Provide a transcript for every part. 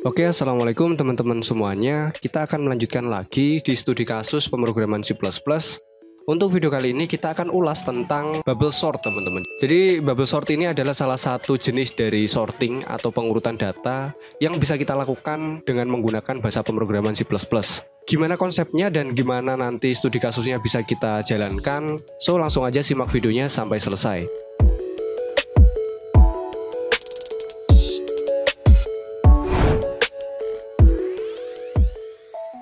Oke, Assalamualaikum teman-teman semuanya. Kita akan melanjutkan lagi di studi kasus pemrograman C++. Untuk video kali ini kita akan ulas tentang bubble sort teman-teman. Jadi bubble sort ini adalah salah satu jenis dari sorting atau pengurutan data yang bisa kita lakukan dengan menggunakan bahasa pemrograman C++. Gimana konsepnya dan gimana nanti studi kasusnya bisa kita jalankan? So langsung aja simak videonya sampai selesai.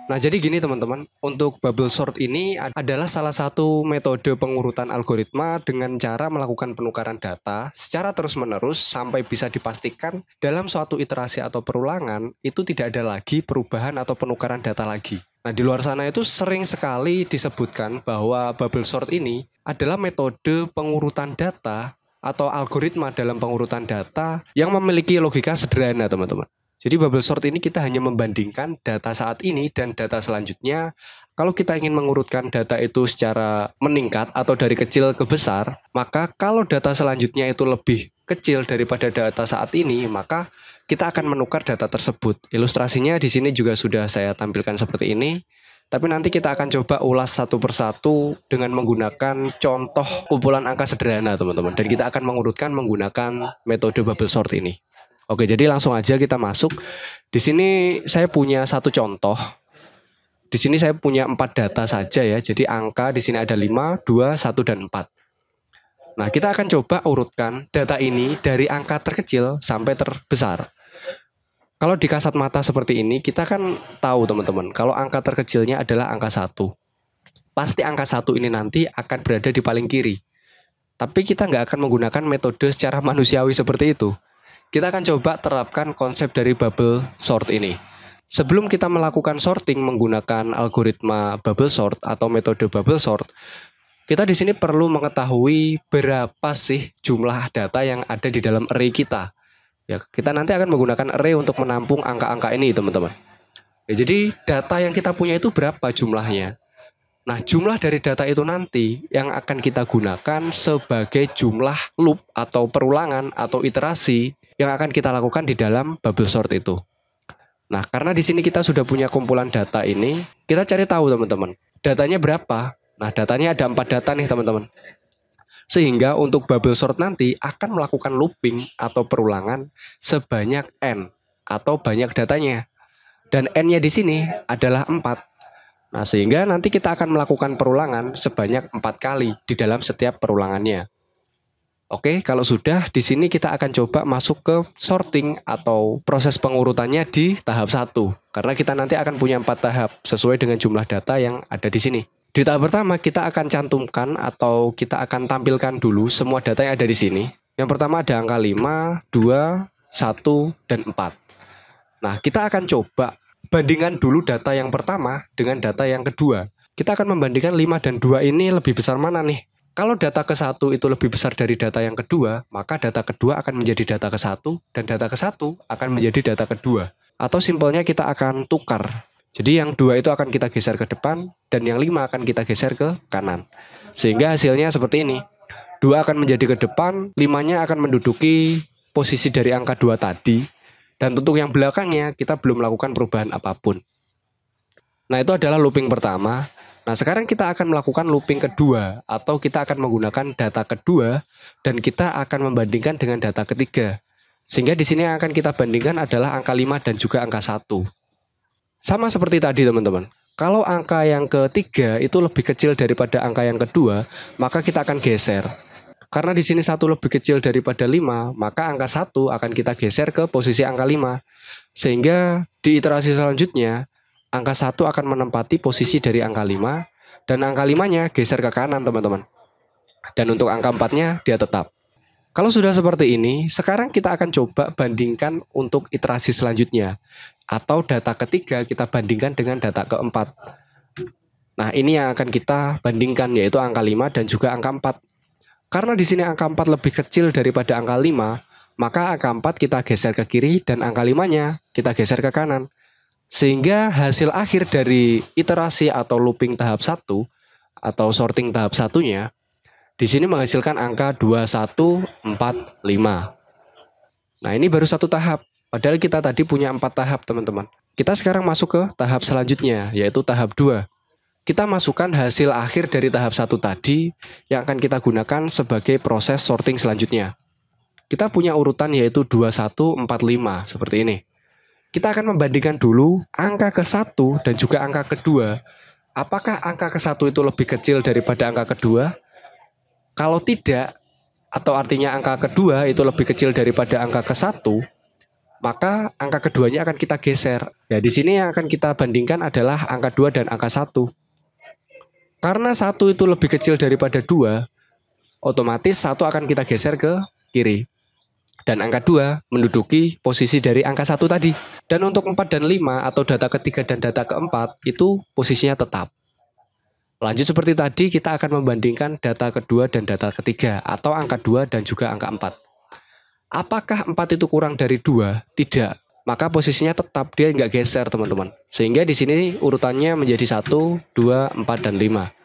Nah, jadi gini teman-teman, untuk bubble sort ini adalah salah satu metode pengurutan algoritma dengan cara melakukan penukaran data secara terus-menerus sampai bisa dipastikan dalam suatu iterasi atau perulangan itu tidak ada lagi perubahan atau penukaran data lagi. Nah, di luar sana itu sering sekali disebutkan bahwa bubble sort ini adalah metode pengurutan data atau algoritma dalam pengurutan data yang memiliki logika sederhana, teman-teman. Jadi bubble sort ini kita hanya membandingkan data saat ini dan data selanjutnya. Kalau kita ingin mengurutkan data itu secara meningkat atau dari kecil ke besar, maka kalau data selanjutnya itu lebih kecil daripada data saat ini, maka kita akan menukar data tersebut. Ilustrasinya di sini juga sudah saya tampilkan seperti ini. Tapi nanti kita akan coba ulas satu persatu dengan menggunakan contoh kumpulan angka sederhana, teman-teman. Dan kita akan mengurutkan menggunakan metode bubble sort ini. Oke, jadi langsung aja kita masuk. Di sini saya punya satu contoh. Di sini saya punya empat data saja ya. Jadi angka di sini ada 5, 2, 1 dan 4. Nah, kita akan coba urutkan data ini dari angka terkecil sampai terbesar. Kalau di kasat mata seperti ini, kita kan tahu teman-teman, kalau angka terkecilnya adalah angka 1. Pasti angka 1 ini nanti akan berada di paling kiri. Tapi kita nggak akan menggunakan metode secara manusiawi seperti itu kita akan coba terapkan konsep dari bubble sort ini. Sebelum kita melakukan sorting menggunakan algoritma bubble sort atau metode bubble sort, kita di sini perlu mengetahui berapa sih jumlah data yang ada di dalam array kita. Ya, kita nanti akan menggunakan array untuk menampung angka-angka ini, teman-teman. Ya, jadi data yang kita punya itu berapa jumlahnya? Nah, jumlah dari data itu nanti yang akan kita gunakan sebagai jumlah loop atau perulangan atau iterasi yang akan kita lakukan di dalam bubble sort itu. Nah, karena di sini kita sudah punya kumpulan data ini, kita cari tahu teman-teman, datanya berapa. Nah, datanya ada empat data nih teman-teman. Sehingga untuk bubble sort nanti akan melakukan looping atau perulangan sebanyak n atau banyak datanya. Dan n-nya di sini adalah 4. Nah, sehingga nanti kita akan melakukan perulangan sebanyak empat kali di dalam setiap perulangannya. Oke, kalau sudah di sini kita akan coba masuk ke sorting atau proses pengurutannya di tahap satu. Karena kita nanti akan punya empat tahap sesuai dengan jumlah data yang ada di sini. Di tahap pertama kita akan cantumkan atau kita akan tampilkan dulu semua data yang ada di sini. Yang pertama ada angka 5, 2, 1, dan 4. Nah, kita akan coba bandingkan dulu data yang pertama dengan data yang kedua. Kita akan membandingkan 5 dan 2 ini lebih besar mana nih? Kalau data ke satu itu lebih besar dari data yang kedua, maka data kedua akan menjadi data ke satu dan data ke satu akan menjadi data kedua. Atau simpelnya kita akan tukar. Jadi yang dua itu akan kita geser ke depan dan yang lima akan kita geser ke kanan. Sehingga hasilnya seperti ini. Dua akan menjadi ke depan, limanya akan menduduki posisi dari angka dua tadi. Dan untuk yang belakangnya kita belum melakukan perubahan apapun. Nah itu adalah looping pertama Nah, sekarang kita akan melakukan looping kedua atau kita akan menggunakan data kedua dan kita akan membandingkan dengan data ketiga. Sehingga di sini yang akan kita bandingkan adalah angka 5 dan juga angka 1. Sama seperti tadi teman-teman. Kalau angka yang ketiga itu lebih kecil daripada angka yang kedua, maka kita akan geser. Karena di sini satu lebih kecil daripada 5, maka angka satu akan kita geser ke posisi angka 5. Sehingga di iterasi selanjutnya, angka 1 akan menempati posisi dari angka 5 dan angka 5-nya geser ke kanan, teman-teman. Dan untuk angka 4-nya dia tetap. Kalau sudah seperti ini, sekarang kita akan coba bandingkan untuk iterasi selanjutnya atau data ketiga kita bandingkan dengan data keempat. Nah, ini yang akan kita bandingkan yaitu angka 5 dan juga angka 4. Karena di sini angka 4 lebih kecil daripada angka 5, maka angka 4 kita geser ke kiri dan angka 5-nya kita geser ke kanan. Sehingga hasil akhir dari iterasi atau looping tahap 1 atau sorting tahap satunya di sini menghasilkan angka 2145. Nah, ini baru satu tahap. Padahal kita tadi punya empat tahap, teman-teman. Kita sekarang masuk ke tahap selanjutnya, yaitu tahap 2. Kita masukkan hasil akhir dari tahap satu tadi yang akan kita gunakan sebagai proses sorting selanjutnya. Kita punya urutan yaitu 2145 seperti ini kita akan membandingkan dulu angka ke satu dan juga angka kedua. Apakah angka ke satu itu lebih kecil daripada angka kedua? Kalau tidak, atau artinya angka kedua itu lebih kecil daripada angka ke satu, maka angka keduanya akan kita geser. Ya, di sini yang akan kita bandingkan adalah angka dua dan angka satu. Karena satu itu lebih kecil daripada dua, otomatis satu akan kita geser ke kiri. Dan angka dua menduduki posisi dari angka satu tadi. Dan untuk 4 dan 5 atau data ketiga dan data keempat itu posisinya tetap. Lanjut seperti tadi kita akan membandingkan data kedua dan data ketiga atau angka 2 dan juga angka 4. Apakah 4 itu kurang dari 2? Tidak. Maka posisinya tetap dia nggak geser teman-teman. Sehingga di sini urutannya menjadi 1, 2, 4, dan 5.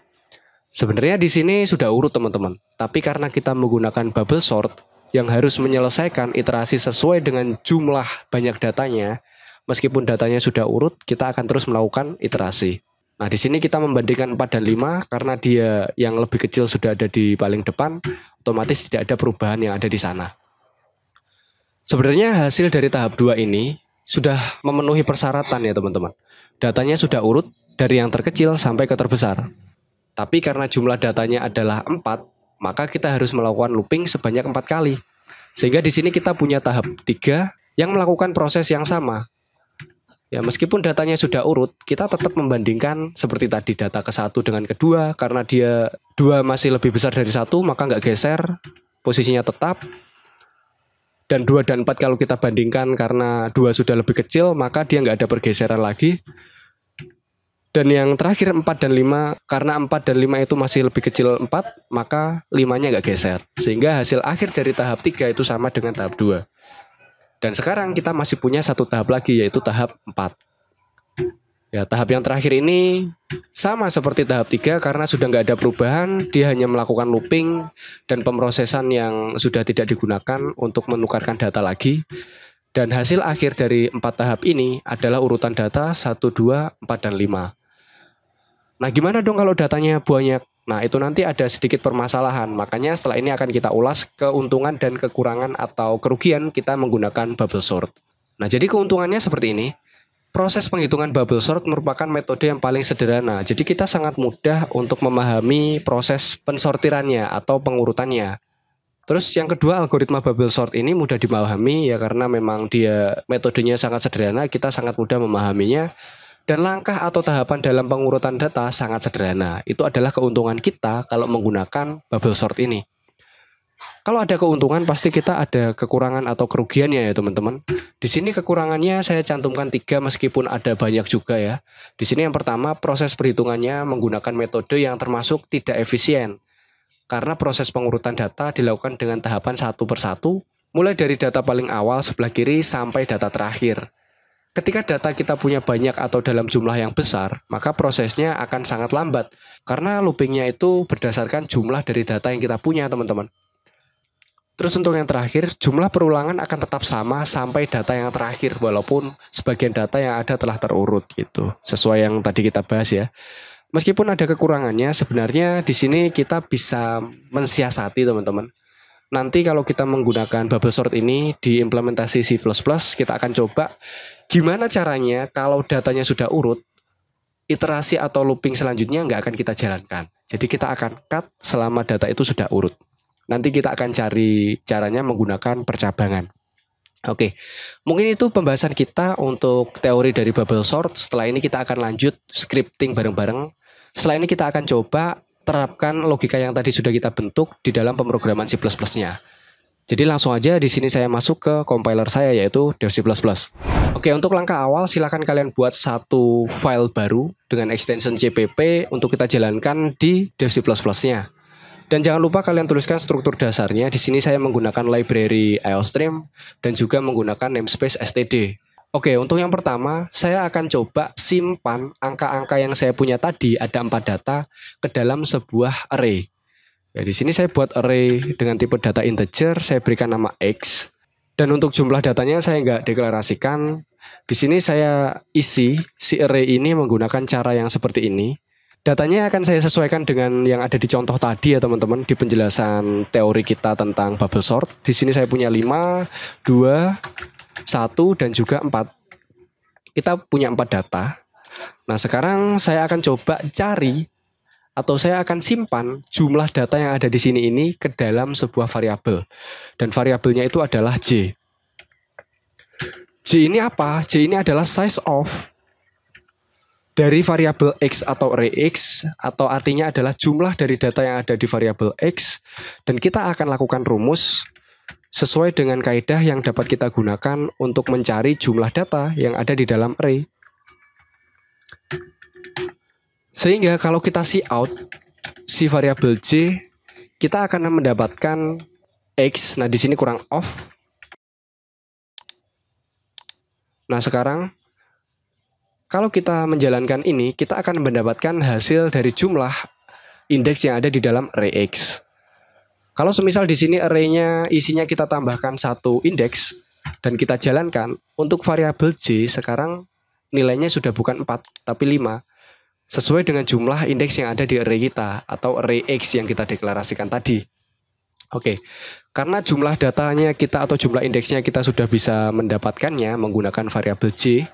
Sebenarnya di sini sudah urut teman-teman, tapi karena kita menggunakan bubble sort yang harus menyelesaikan iterasi sesuai dengan jumlah banyak datanya, Meskipun datanya sudah urut, kita akan terus melakukan iterasi. Nah, di sini kita membandingkan 4 dan 5 karena dia yang lebih kecil sudah ada di paling depan, otomatis tidak ada perubahan yang ada di sana. Sebenarnya hasil dari tahap 2 ini sudah memenuhi persyaratan ya teman-teman. Datanya sudah urut dari yang terkecil sampai ke terbesar. Tapi karena jumlah datanya adalah 4, maka kita harus melakukan looping sebanyak 4 kali. Sehingga di sini kita punya tahap 3 yang melakukan proses yang sama, Ya, meskipun datanya sudah urut, kita tetap membandingkan seperti tadi data ke satu dengan kedua karena dia dua masih lebih besar dari satu maka nggak geser, posisinya tetap. Dan dua dan empat kalau kita bandingkan karena dua sudah lebih kecil maka dia nggak ada pergeseran lagi. Dan yang terakhir 4 dan 5 karena 4 dan 5 itu masih lebih kecil 4 maka 5-nya nggak geser. Sehingga hasil akhir dari tahap 3 itu sama dengan tahap 2. Dan sekarang kita masih punya satu tahap lagi yaitu tahap 4. Ya, tahap yang terakhir ini sama seperti tahap 3 karena sudah nggak ada perubahan, dia hanya melakukan looping dan pemrosesan yang sudah tidak digunakan untuk menukarkan data lagi. Dan hasil akhir dari empat tahap ini adalah urutan data 1, 2, 4, dan 5. Nah gimana dong kalau datanya banyak? Nah, itu nanti ada sedikit permasalahan. Makanya setelah ini akan kita ulas keuntungan dan kekurangan atau kerugian kita menggunakan bubble sort. Nah, jadi keuntungannya seperti ini. Proses penghitungan bubble sort merupakan metode yang paling sederhana. Jadi kita sangat mudah untuk memahami proses pensortirannya atau pengurutannya. Terus yang kedua algoritma bubble sort ini mudah dipahami ya karena memang dia metodenya sangat sederhana, kita sangat mudah memahaminya. Dan langkah atau tahapan dalam pengurutan data sangat sederhana. Itu adalah keuntungan kita kalau menggunakan bubble sort ini. Kalau ada keuntungan pasti kita ada kekurangan atau kerugiannya ya teman-teman. Di sini kekurangannya saya cantumkan tiga meskipun ada banyak juga ya. Di sini yang pertama proses perhitungannya menggunakan metode yang termasuk tidak efisien. Karena proses pengurutan data dilakukan dengan tahapan satu persatu, mulai dari data paling awal sebelah kiri sampai data terakhir. Ketika data kita punya banyak atau dalam jumlah yang besar, maka prosesnya akan sangat lambat karena loopingnya itu berdasarkan jumlah dari data yang kita punya, teman-teman. Terus untuk yang terakhir, jumlah perulangan akan tetap sama sampai data yang terakhir walaupun sebagian data yang ada telah terurut gitu. Sesuai yang tadi kita bahas ya. Meskipun ada kekurangannya, sebenarnya di sini kita bisa mensiasati teman-teman. Nanti kalau kita menggunakan bubble sort ini di implementasi C++, kita akan coba Gimana caranya kalau datanya sudah urut, iterasi atau looping selanjutnya nggak akan kita jalankan. Jadi kita akan cut selama data itu sudah urut. Nanti kita akan cari caranya menggunakan percabangan. Oke, mungkin itu pembahasan kita untuk teori dari bubble sort. Setelah ini kita akan lanjut scripting bareng-bareng. Setelah ini kita akan coba terapkan logika yang tadi sudah kita bentuk di dalam pemrograman C++-nya. Jadi langsung aja di sini saya masuk ke compiler saya yaitu Delphi++. Oke, untuk langkah awal silahkan kalian buat satu file baru dengan extension CPP untuk kita jalankan di Delphi++-nya. Dan jangan lupa kalian tuliskan struktur dasarnya. Di sini saya menggunakan library IOStream dan juga menggunakan namespace std. Oke, untuk yang pertama, saya akan coba simpan angka-angka yang saya punya tadi, ada empat data, ke dalam sebuah array. Ya, di sini saya buat array dengan tipe data integer, saya berikan nama x. Dan untuk jumlah datanya saya nggak deklarasikan. Di sini saya isi si array ini menggunakan cara yang seperti ini. Datanya akan saya sesuaikan dengan yang ada di contoh tadi ya teman-teman di penjelasan teori kita tentang bubble sort. Di sini saya punya 5, 2, 1 dan juga 4. Kita punya 4 data. Nah, sekarang saya akan coba cari atau saya akan simpan jumlah data yang ada di sini ini ke dalam sebuah variabel. Dan variabelnya itu adalah J. J ini apa? J ini adalah size of dari variabel x atau array x atau artinya adalah jumlah dari data yang ada di variabel x dan kita akan lakukan rumus sesuai dengan kaidah yang dapat kita gunakan untuk mencari jumlah data yang ada di dalam array. Sehingga kalau kita si out si variabel j, kita akan mendapatkan x. Nah, di sini kurang off. Nah, sekarang kalau kita menjalankan ini, kita akan mendapatkan hasil dari jumlah indeks yang ada di dalam array x. Kalau semisal di sini arraynya isinya kita tambahkan satu indeks dan kita jalankan, untuk variabel j sekarang nilainya sudah bukan 4 tapi 5 sesuai dengan jumlah indeks yang ada di array kita atau array X yang kita deklarasikan tadi. Oke, karena jumlah datanya kita atau jumlah indeksnya kita sudah bisa mendapatkannya menggunakan variabel J.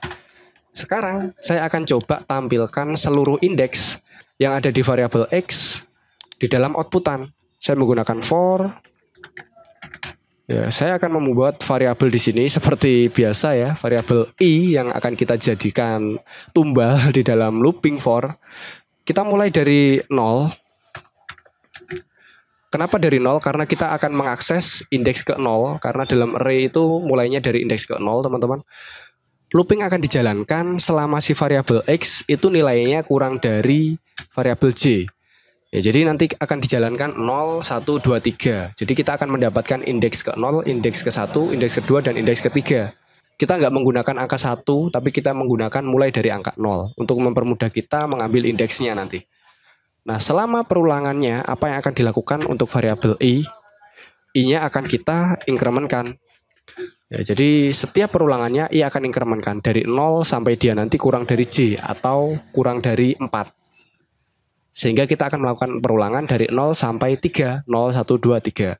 Sekarang saya akan coba tampilkan seluruh indeks yang ada di variabel X di dalam outputan. Saya menggunakan for Ya, saya akan membuat variabel di sini seperti biasa ya, variabel i yang akan kita jadikan tumbal di dalam looping for. Kita mulai dari 0. Kenapa dari 0? Karena kita akan mengakses indeks ke 0 karena dalam array itu mulainya dari indeks ke 0, teman-teman. Looping akan dijalankan selama si variabel x itu nilainya kurang dari variabel j. Ya, jadi nanti akan dijalankan 0, 1, 2, 3. Jadi kita akan mendapatkan indeks ke 0, indeks ke 1, indeks ke 2, dan indeks ke 3. Kita nggak menggunakan angka 1, tapi kita menggunakan mulai dari angka 0 untuk mempermudah kita mengambil indeksnya nanti. Nah, selama perulangannya, apa yang akan dilakukan untuk variabel i? I-nya akan kita inkremenkan. Ya, jadi setiap perulangannya i akan inkremenkan dari 0 sampai dia nanti kurang dari j atau kurang dari 4. Sehingga kita akan melakukan perulangan dari 0 sampai 3, 0, 1, 2, 3.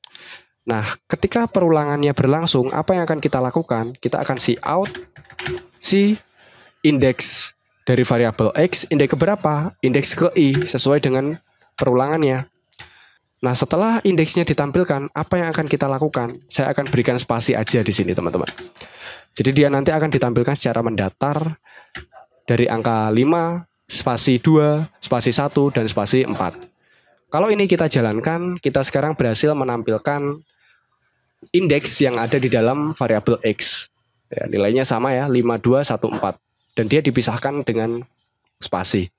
Nah, ketika perulangannya berlangsung, apa yang akan kita lakukan? Kita akan see out si indeks dari variabel x, indeks berapa? Indeks ke i sesuai dengan perulangannya. Nah, setelah indeksnya ditampilkan, apa yang akan kita lakukan? Saya akan berikan spasi aja di sini, teman-teman. Jadi dia nanti akan ditampilkan secara mendatar dari angka 5 spasi 2, spasi 1, dan spasi 4. Kalau ini kita jalankan, kita sekarang berhasil menampilkan indeks yang ada di dalam variabel X. Ya, nilainya sama ya, 4. Dan dia dipisahkan dengan spasi.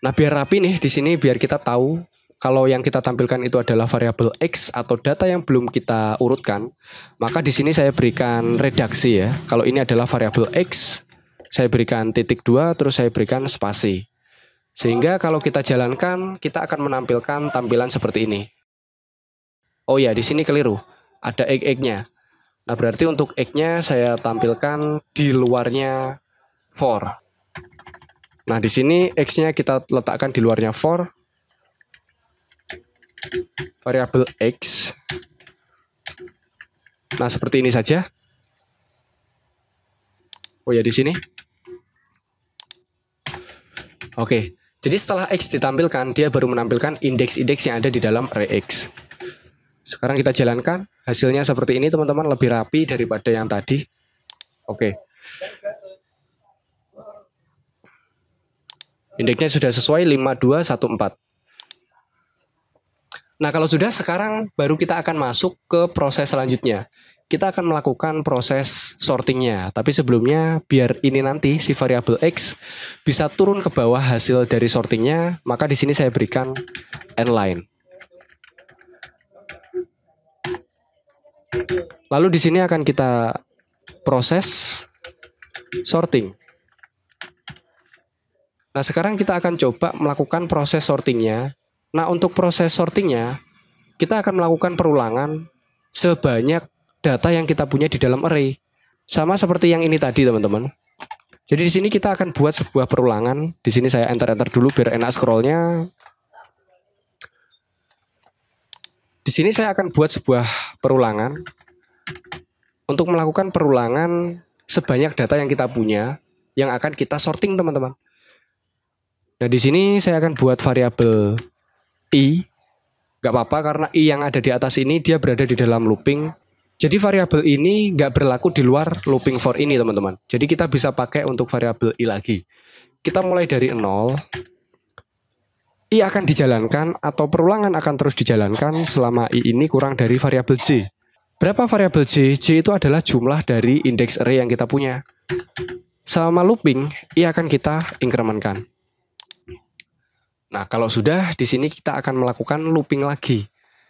Nah, biar rapi nih di sini biar kita tahu kalau yang kita tampilkan itu adalah variabel x atau data yang belum kita urutkan, maka di sini saya berikan redaksi ya. Kalau ini adalah variabel x, saya berikan titik dua terus saya berikan spasi sehingga kalau kita jalankan kita akan menampilkan tampilan seperti ini oh ya di sini keliru ada egg-eggnya nah berarti untuk egg-nya saya tampilkan di luarnya for nah di sini x-nya kita letakkan di luarnya for variabel x Nah, seperti ini saja. Oh ya di sini. Oke. Jadi setelah X ditampilkan, dia baru menampilkan indeks-indeks yang ada di dalam array X. Sekarang kita jalankan. Hasilnya seperti ini teman-teman, lebih rapi daripada yang tadi. Oke. Indeksnya sudah sesuai 5214. Nah, kalau sudah sekarang baru kita akan masuk ke proses selanjutnya, kita akan melakukan proses sortingnya. Tapi sebelumnya, biar ini nanti si variabel x bisa turun ke bawah hasil dari sortingnya, maka di sini saya berikan n-line. Lalu di sini akan kita proses sorting. Nah sekarang kita akan coba melakukan proses sortingnya. Nah untuk proses sortingnya, kita akan melakukan perulangan sebanyak data yang kita punya di dalam array. Sama seperti yang ini tadi, teman-teman. Jadi di sini kita akan buat sebuah perulangan. Di sini saya enter-enter dulu biar enak scrollnya. Di sini saya akan buat sebuah perulangan untuk melakukan perulangan sebanyak data yang kita punya yang akan kita sorting teman-teman. Nah di sini saya akan buat variabel i, Gak apa-apa karena i yang ada di atas ini dia berada di dalam looping jadi variabel ini nggak berlaku di luar looping for ini teman-teman. Jadi kita bisa pakai untuk variabel i lagi. Kita mulai dari nol. I akan dijalankan atau perulangan akan terus dijalankan selama i ini kurang dari variabel j. Berapa variabel j? J itu adalah jumlah dari indeks array yang kita punya. Selama looping, i akan kita inkremenkan. Nah, kalau sudah, di sini kita akan melakukan looping lagi.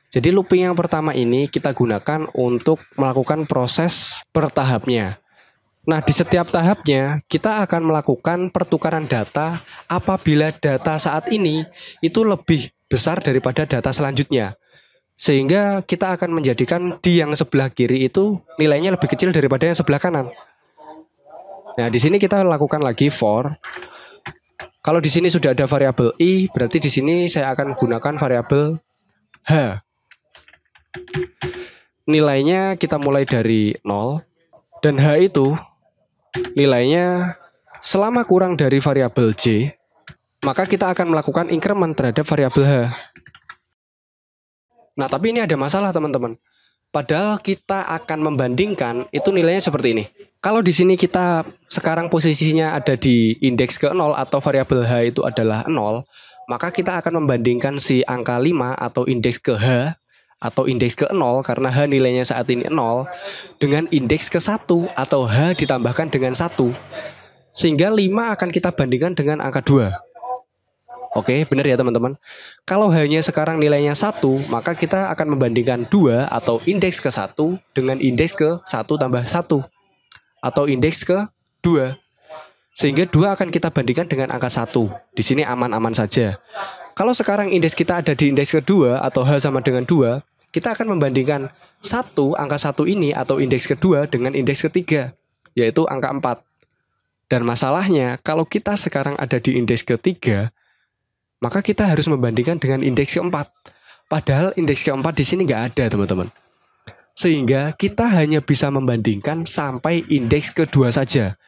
Jadi looping yang pertama ini kita gunakan untuk melakukan proses bertahapnya. Nah, di setiap tahapnya kita akan melakukan pertukaran data apabila data saat ini itu lebih besar daripada data selanjutnya. Sehingga kita akan menjadikan di yang sebelah kiri itu nilainya lebih kecil daripada yang sebelah kanan. Nah, di sini kita lakukan lagi for kalau di sini sudah ada variabel i, berarti di sini saya akan gunakan variabel h nilainya kita mulai dari 0 dan H itu nilainya selama kurang dari variabel J maka kita akan melakukan increment terhadap variabel H. Nah, tapi ini ada masalah, teman-teman. Padahal kita akan membandingkan itu nilainya seperti ini. Kalau di sini kita sekarang posisinya ada di indeks ke 0 atau variabel H itu adalah 0, maka kita akan membandingkan si angka 5 atau indeks ke H atau indeks ke 0 karena H nilainya saat ini 0 dengan indeks ke 1 atau H ditambahkan dengan 1 sehingga 5 akan kita bandingkan dengan angka 2 Oke benar ya teman-teman Kalau hanya sekarang nilainya 1 maka kita akan membandingkan 2 atau indeks ke 1 dengan indeks ke 1 tambah 1 atau indeks ke 2 sehingga 2 akan kita bandingkan dengan angka 1 Di sini aman-aman saja. Kalau sekarang indeks kita ada di indeks kedua atau H sama dengan dua, kita akan membandingkan satu angka satu ini atau indeks kedua dengan indeks ketiga, yaitu angka 4. Dan masalahnya, kalau kita sekarang ada di indeks ketiga, maka kita harus membandingkan dengan indeks keempat. Padahal indeks keempat di sini nggak ada, teman-teman. Sehingga kita hanya bisa membandingkan sampai indeks kedua saja,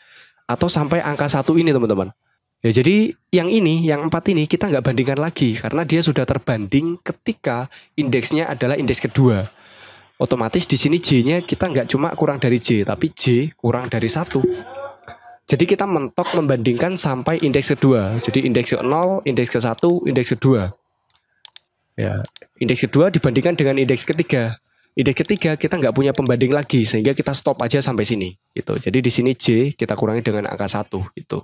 atau sampai angka satu ini, teman-teman. Ya jadi yang ini, yang empat ini kita nggak bandingkan lagi karena dia sudah terbanding ketika indeksnya adalah indeks kedua. Otomatis di sini J-nya kita nggak cuma kurang dari J, tapi J kurang dari satu. Jadi kita mentok membandingkan sampai indeks kedua. Jadi indeks ke 0, indeks ke 1, indeks kedua. Ya, indeks kedua dibandingkan dengan indeks ketiga. Indeks ketiga kita nggak punya pembanding lagi sehingga kita stop aja sampai sini gitu. Jadi di sini J kita kurangi dengan angka satu gitu.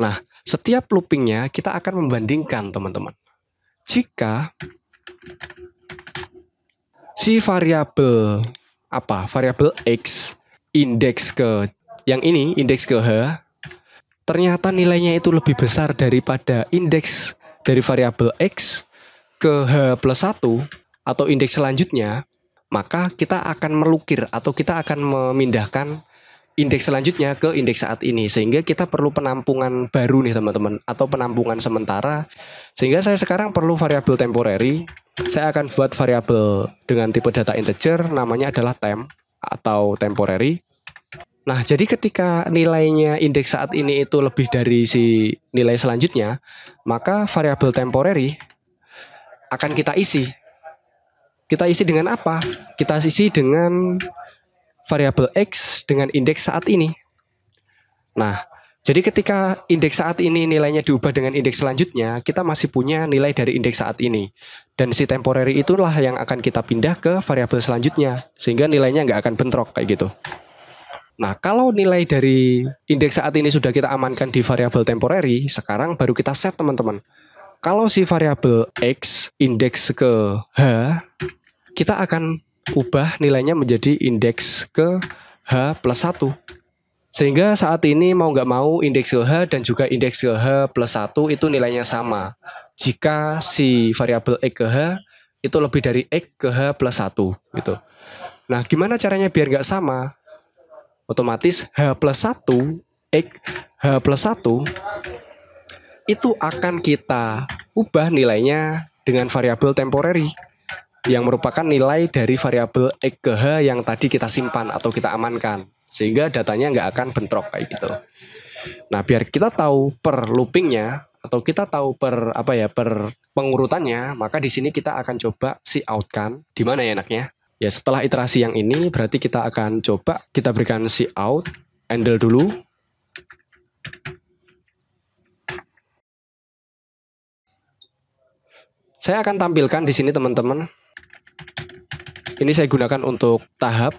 Nah, setiap loopingnya kita akan membandingkan teman-teman. Jika si variabel apa variabel x indeks ke yang ini indeks ke h ternyata nilainya itu lebih besar daripada indeks dari variabel x ke h plus satu atau indeks selanjutnya maka kita akan melukir atau kita akan memindahkan indeks selanjutnya ke indeks saat ini sehingga kita perlu penampungan baru nih teman-teman atau penampungan sementara sehingga saya sekarang perlu variabel temporary saya akan buat variabel dengan tipe data integer namanya adalah temp atau temporary Nah, jadi ketika nilainya indeks saat ini itu lebih dari si nilai selanjutnya, maka variabel temporary akan kita isi. Kita isi dengan apa? Kita isi dengan variabel X dengan indeks saat ini. Nah, jadi ketika indeks saat ini nilainya diubah dengan indeks selanjutnya, kita masih punya nilai dari indeks saat ini. Dan si temporary itulah yang akan kita pindah ke variabel selanjutnya, sehingga nilainya nggak akan bentrok kayak gitu. Nah, kalau nilai dari indeks saat ini sudah kita amankan di variabel temporary, sekarang baru kita set teman-teman. Kalau si variabel x indeks ke h, kita akan ubah nilainya menjadi indeks ke H plus 1. Sehingga saat ini mau nggak mau indeks ke H dan juga indeks ke H plus 1 itu nilainya sama. Jika si variabel X ke H itu lebih dari X ke H plus 1 gitu. Nah gimana caranya biar nggak sama? Otomatis H plus 1, X H plus 1 itu akan kita ubah nilainya dengan variabel temporary yang merupakan nilai dari variabel x ke h yang tadi kita simpan atau kita amankan sehingga datanya nggak akan bentrok kayak gitu. Nah biar kita tahu per loopingnya atau kita tahu per apa ya per pengurutannya maka di sini kita akan coba si outkan di mana ya enaknya ya setelah iterasi yang ini berarti kita akan coba kita berikan si out handle dulu saya akan tampilkan di sini teman-teman ini saya gunakan untuk tahap.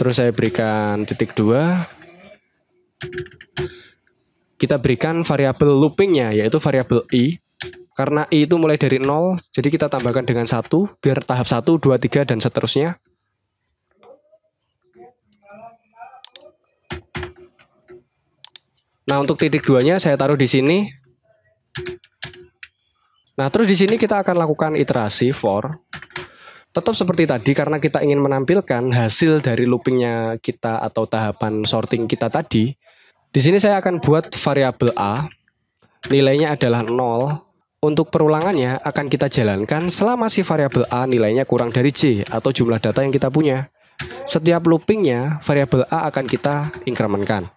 Terus saya berikan titik dua. Kita berikan variabel loopingnya yaitu variabel i. Karena i itu mulai dari 0, jadi kita tambahkan dengan satu biar tahap 1, 2, 3 dan seterusnya. Nah, untuk titik duanya saya taruh di sini Nah, terus di sini kita akan lakukan iterasi for tetap seperti tadi karena kita ingin menampilkan hasil dari loopingnya kita atau tahapan sorting kita tadi. Di sini saya akan buat variabel A nilainya adalah 0. Untuk perulangannya akan kita jalankan selama si variabel A nilainya kurang dari J atau jumlah data yang kita punya. Setiap loopingnya variabel A akan kita inkremenkan.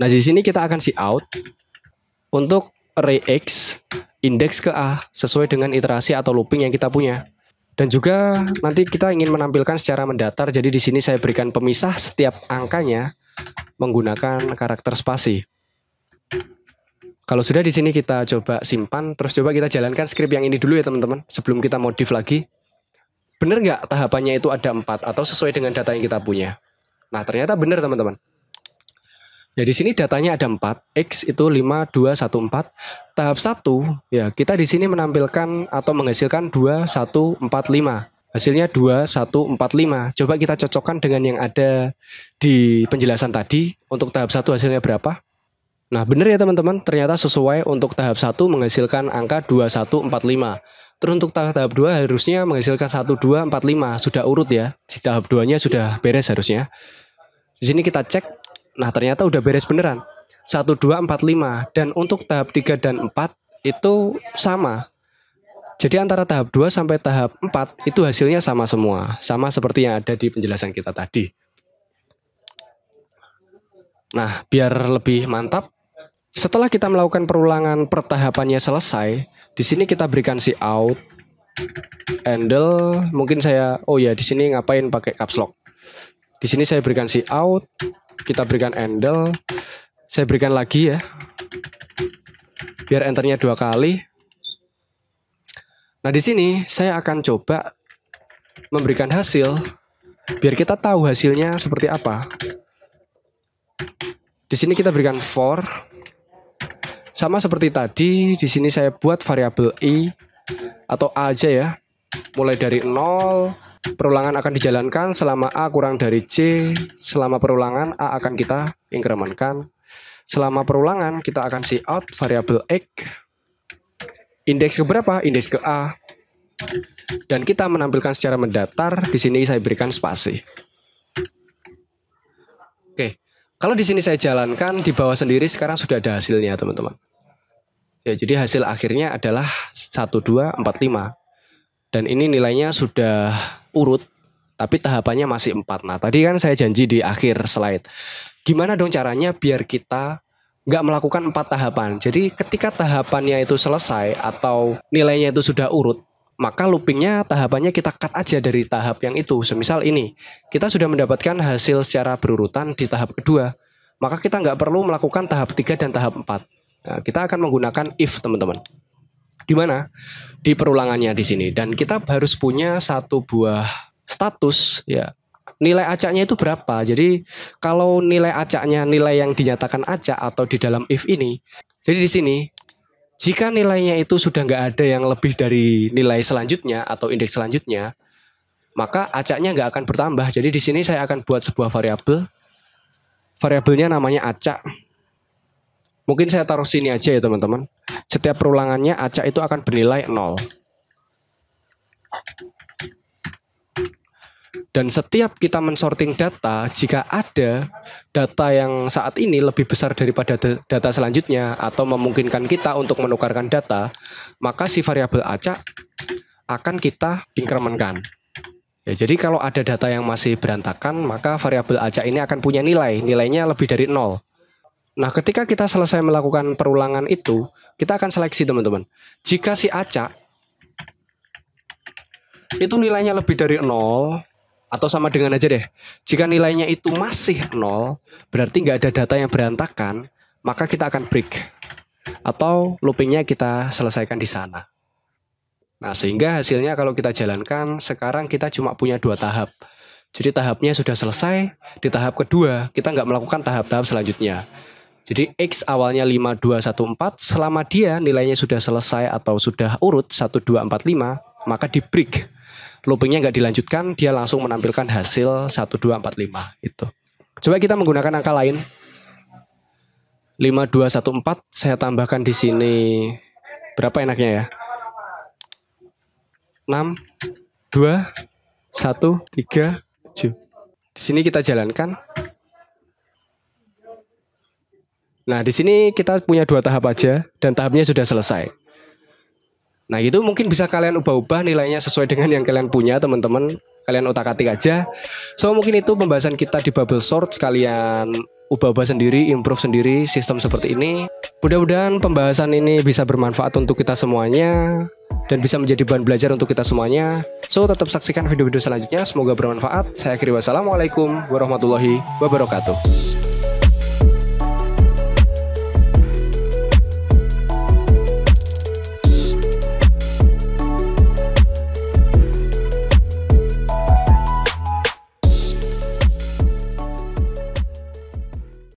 Nah, di sini kita akan si out untuk array X indeks ke A sesuai dengan iterasi atau looping yang kita punya. Dan juga nanti kita ingin menampilkan secara mendatar. Jadi di sini saya berikan pemisah setiap angkanya menggunakan karakter spasi. Kalau sudah di sini kita coba simpan, terus coba kita jalankan script yang ini dulu ya teman-teman, sebelum kita modif lagi. Bener nggak tahapannya itu ada empat atau sesuai dengan data yang kita punya? Nah ternyata bener teman-teman. Ya di sini datanya ada 4, X itu 5, 2, 1, 4. Tahap 1 ya kita di sini menampilkan atau menghasilkan 2, 1, 4, 5. Hasilnya 2, 1, 4, 5. Coba kita cocokkan dengan yang ada di penjelasan tadi untuk tahap 1 hasilnya berapa? Nah benar ya teman-teman, ternyata sesuai untuk tahap 1 menghasilkan angka 2, 1, 4, 5. Terus untuk tahap, tahap 2 harusnya menghasilkan 1, 2, 4, 5. Sudah urut ya, di tahap 2-nya sudah beres harusnya. Di sini kita cek Nah ternyata udah beres beneran. 1, 2, 4, 5. Dan untuk tahap 3 dan 4 itu sama. Jadi antara tahap 2 sampai tahap 4 itu hasilnya sama semua. Sama seperti yang ada di penjelasan kita tadi. Nah, biar lebih mantap, setelah kita melakukan perulangan pertahapannya selesai, di sini kita berikan si out handle mungkin saya oh ya di sini ngapain pakai caps lock. Di sini saya berikan si out kita berikan handle saya berikan lagi ya biar enternya dua kali nah di sini saya akan coba memberikan hasil biar kita tahu hasilnya seperti apa di sini kita berikan for sama seperti tadi di sini saya buat variabel i atau a aja ya mulai dari 0 Perulangan akan dijalankan selama A kurang dari C. Selama perulangan A akan kita inkremenkan. Selama perulangan kita akan see out variabel X. Indeks ke berapa? Indeks ke A. Dan kita menampilkan secara mendatar. Di sini saya berikan spasi. Oke. Kalau di sini saya jalankan di bawah sendiri sekarang sudah ada hasilnya, teman-teman. Ya, jadi hasil akhirnya adalah 1245. Dan ini nilainya sudah urut tapi tahapannya masih empat. Nah, tadi kan saya janji di akhir slide. Gimana dong caranya biar kita nggak melakukan empat tahapan. Jadi ketika tahapannya itu selesai atau nilainya itu sudah urut, maka loopingnya tahapannya kita cut aja dari tahap yang itu. Semisal ini, kita sudah mendapatkan hasil secara berurutan di tahap kedua, maka kita nggak perlu melakukan tahap tiga dan tahap empat. Nah, kita akan menggunakan if, teman-teman di mana? Di perulangannya di sini dan kita harus punya satu buah status ya. Nilai acaknya itu berapa? Jadi kalau nilai acaknya nilai yang dinyatakan acak atau di dalam if ini. Jadi di sini jika nilainya itu sudah nggak ada yang lebih dari nilai selanjutnya atau indeks selanjutnya, maka acaknya nggak akan bertambah. Jadi di sini saya akan buat sebuah variabel. Variabelnya namanya acak. Mungkin saya taruh sini aja ya teman-teman. Setiap perulangannya acak itu akan bernilai 0. Dan setiap kita mensorting data, jika ada data yang saat ini lebih besar daripada data selanjutnya atau memungkinkan kita untuk menukarkan data, maka si variabel acak akan kita inkremenkan. Ya, jadi kalau ada data yang masih berantakan, maka variabel acak ini akan punya nilai, nilainya lebih dari 0. Nah, ketika kita selesai melakukan perulangan itu, kita akan seleksi, teman-teman. Jika si acak itu nilainya lebih dari 0 atau sama dengan aja deh. Jika nilainya itu masih 0, berarti nggak ada data yang berantakan, maka kita akan break atau loopingnya kita selesaikan di sana. Nah, sehingga hasilnya kalau kita jalankan sekarang kita cuma punya dua tahap. Jadi tahapnya sudah selesai, di tahap kedua kita nggak melakukan tahap-tahap selanjutnya. Jadi X awalnya 5214 selama dia nilainya sudah selesai atau sudah urut 1245 maka di break. Loopingnya nggak dilanjutkan, dia langsung menampilkan hasil 1245 itu. Coba kita menggunakan angka lain. 5214 saya tambahkan di sini berapa enaknya ya? 6 2 1 3 7. Di sini kita jalankan Nah, di sini kita punya dua tahap aja dan tahapnya sudah selesai. Nah, itu mungkin bisa kalian ubah-ubah nilainya sesuai dengan yang kalian punya, teman-teman. Kalian otak-atik aja. So, mungkin itu pembahasan kita di bubble sort sekalian ubah-ubah sendiri, improve sendiri sistem seperti ini. Mudah-mudahan pembahasan ini bisa bermanfaat untuk kita semuanya dan bisa menjadi bahan belajar untuk kita semuanya. So, tetap saksikan video-video selanjutnya. Semoga bermanfaat. Saya akhiri wassalamualaikum warahmatullahi wabarakatuh.